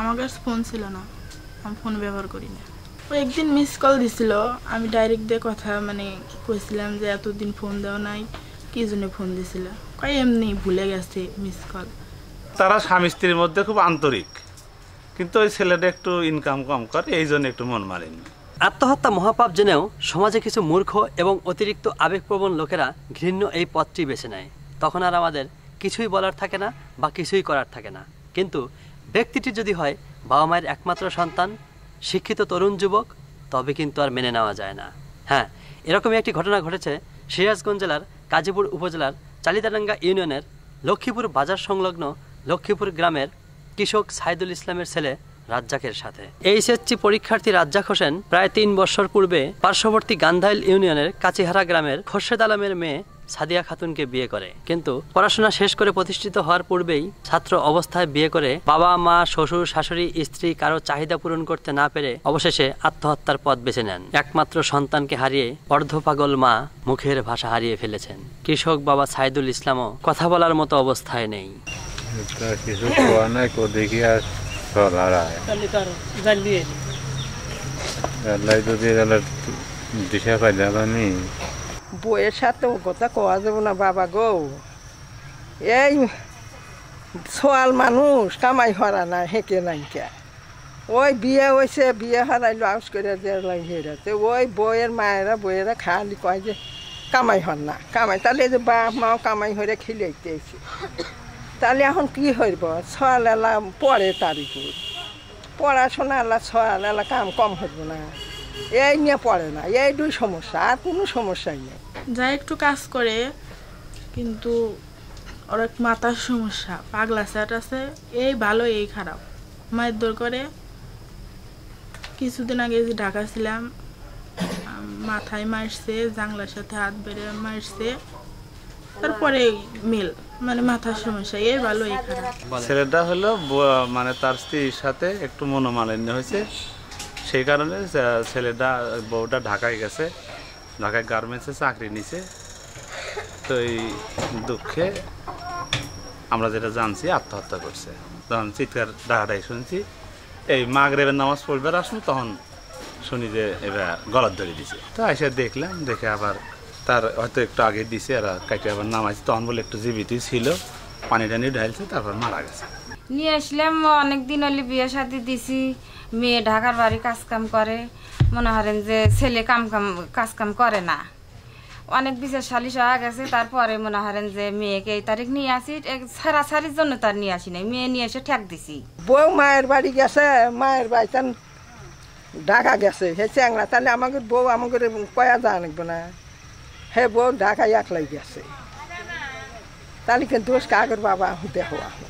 আমার কাছে ফোন ছিল না আমি ফোন ব্যবহার করি না ও একদিন মিস কল দিছিল আমি ডাইরেক্ট দিয়ে কথা মানে কইছিলাম যে এতদিন ফোন দেওয়া নাই কি জন্য ফোন দিছিল কই এমনি ভুলে গেছে মিস কল তারা স্বামী স্ত্রীর মধ্যে খুব আন্তরিক কিন্তু ওই ছেলেটা একটু ইনকাম কম করে এই জন্য একটু মন মারেনি আত্মহত্যা মহাপাপ জেনেও সমাজে কিছু মূর্খ এবং অতিরিক্ত আবেগপ্রবণ লোকেরা ঘৃণ্য এই পথটি বেছে নেয় তখন আর আমাদের কিছুই বলার থাকে না বা কিছুই করার থাকে না কিন্তু ব্যক্তিটি যদি হয় বাবা মায়ের একমাত্র সন্তান শিক্ষিত তরুণ যুবক তবে কিন্তু আর মেনে নেওয়া যায় না হ্যাঁ এরকমই একটি ঘটনা ঘটেছে সিরাজগঞ্জ জেলার কাজীপুর উপজেলার চালিদাডাঙ্গা ইউনিয়নের লক্ষ্মীপুর বাজার সংলগ্ন লক্ষ্মীপুর গ্রামের কৃষক সাইদুল ইসলামের ছেলে রাজ্জাকের সাথে এইচএসসি পরীক্ষার্থী রাজ্জাক হোসেন প্রায় তিন বছর পূর্বে পার্শ্ববর্তী গান্ধাইল ইউনিয়নের কাচিহারা গ্রামের খোরশেদ আলমের মেয়ে সাদিয়া খাতুনকে বিয়ে করে কিন্তু পড়াশোনা শেষ করে প্রতিষ্ঠিত হওয়ার পূর্বেই ছাত্র অবস্থায় বিয়ে করে বাবা মা শ্বশুর শাশুড়ি স্ত্রী কারো চাহিদা পূরণ করতে না পেরে অবশেষে আত্মহত্যার পথ বেছে নেন একমাত্র সন্তানকে হারিয়ে অর্ধ পাগল মা মুখের ভাষা হারিয়ে ফেলেছেন কৃষক বাবা সাইদুল ইসলামও কথা বলার মতো অবস্থায় নেই কিছু দেখি বইয়ের সাথে কথা কওয়া যাব না বাবা গো এই সোয়াল মানুষ কামাই হরা না হেঁকে নাইকে ওই বিয়ে হয়েছে বিয়ে হারাইলো আউস করে দেড়লাই হেরাতে ওই বইয়ের মায়েরা বইয়েরা খালি কয় যে কামাই হন না কামাই তাহলে যে বাপ মাও কামাই হয়ে খিলাইতেছি তাহলে এখন কি হইব সোয়াল এলা পরে তারিখুর পড়াশোনা এলা সোয়াল এলা কাম কম হইব না এই নিয়ে পড়ে না এই দুই সমস্যা আর কোনো সমস্যাই নেই যাই একটু কাজ করে কিন্তু ওর এক মাথার সমস্যা পাগলা স্যাট আছে এই ভালো এই খারাপ মায়ের দোর করে কিছুদিন আগে যে ঢাকা ছিলাম মাথায় মারছে জাংলার সাথে হাত বেড়ে মারছে তারপরে মিল মানে মাথার সমস্যা এই ভালো এই খারাপ ছেলেটা হলো মানে তার স্ত্রীর সাথে একটু মনোমালিন্য হয়েছে সেই কারণে ছেলেটা বউটা ঢাকায় গেছে ঢাকায় গার্মেন্টসে চাকরি নিছে তো এই দুঃখে আমরা যেটা জানছি আত্মহত্যা করছে তখন চিৎকার ডাকাডাই শুনছি এই মাগরেবের নামাজ পড়বার আসুন তখন শুনি যে এবার গলার ধরে দিছে তো এসে দেখলাম দেখে আবার তার হয়তো একটু আগে দিছে আর কাইটে আবার নামাইছে তখন বলে একটু জীবিতই ছিল পানি টানি ঢালছে তারপর মারা গেছে নিয়ে আসলাম অনেকদিন হলে বিয়ে সাথে দিছি মেয়ে ঢাকার বাড়ি কাজ কাম করে মনে করেন যে ছেলে কাম কাম কাজ কাম করে না অনেক বিশেষ সালিশ হয়ে গেছে তারপরে মনে করেন যে মেয়েকে এই তারিখ নিয়ে আসি সারা সারির জন্য তার নিয়ে আসি নাই মেয়ে নিয়ে এসে ঠেক দিছি বউ মায়ের বাড়ি গেছে মায়ের বাড়ি তান ঢাকা গেছে হে চ্যাংরা তাহলে আমাকে বউ আমাকে কয়া যা আনবো না হে বউ ঢাকায় একলাই গেছে তাহলে কিন্তু কাগর বাবা হতে হওয়া